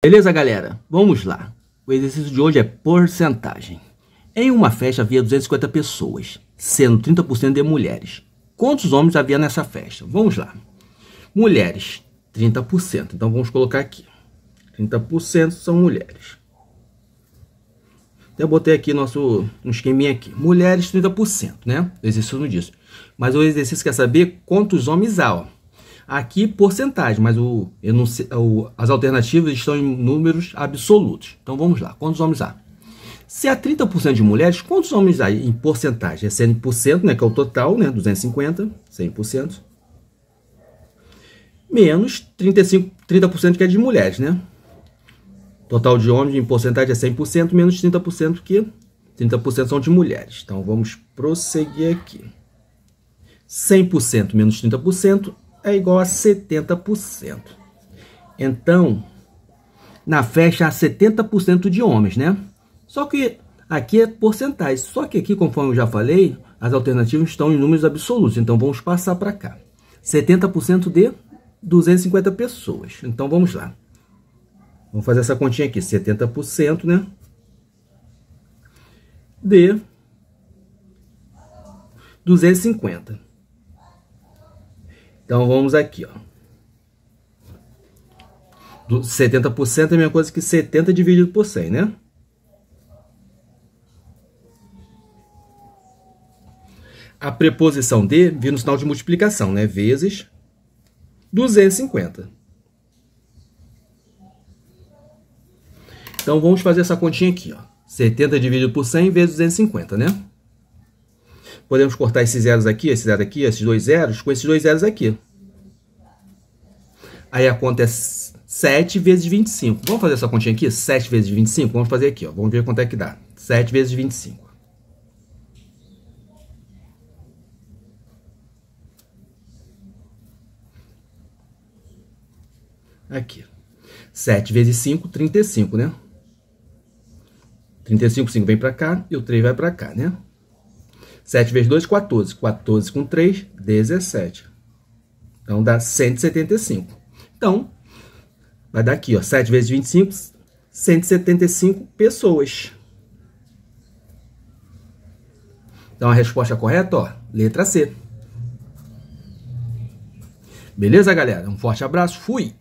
Beleza, galera? Vamos lá. O exercício de hoje é porcentagem. Em uma festa havia 250 pessoas, sendo 30% de mulheres. Quantos homens havia nessa festa? Vamos lá. Mulheres, 30%. Então vamos colocar aqui. 30% são mulheres. Até botei aqui nosso um esqueminha aqui. Mulheres 30%, né? O exercício não diz. Mas o exercício quer saber quantos homens há, ó. Aqui, porcentagem, mas o, o, as alternativas estão em números absolutos. Então vamos lá. Quantos homens há? Se há 30% de mulheres, quantos homens há em porcentagem? É 100%, né, que é o total, né, 250, 100%. Menos 35, 30% que é de mulheres, né? Total de homens em porcentagem é 100%, menos 30% que 30% são de mulheres. Então vamos prosseguir aqui. 100% menos 30% é igual a 70%. Então, na festa há 70% de homens, né? Só que aqui é porcentagem. Só que aqui, conforme eu já falei, as alternativas estão em números absolutos. Então, vamos passar para cá. 70% de 250 pessoas. Então, vamos lá. Vamos fazer essa continha aqui. 70%, né? De 250. Então vamos aqui, ó. 70% é a mesma coisa que 70 dividido por 100, né? A preposição de vira no sinal de multiplicação, né? Vezes 250. Então vamos fazer essa continha aqui, ó. 70 dividido por 100 vezes 250, né? Podemos cortar esses zeros aqui, esse zero aqui, esses dois zeros, com esses dois zeros aqui. Aí a conta é 7 vezes 25. Vamos fazer essa continha aqui? 7 vezes 25? Vamos fazer aqui, ó. Vamos ver quanto é que dá. 7 vezes 25. Aqui. 7 vezes 5, 35, né? 35, 5 vem para cá e o 3 vai para cá, né? 7 vezes 2, 14. 14 com 3, 17. Então dá 175. Então, vai dar aqui, ó, 7 vezes 25, 175 pessoas. Então a resposta correta, ó, letra C. Beleza, galera? Um forte abraço, fui!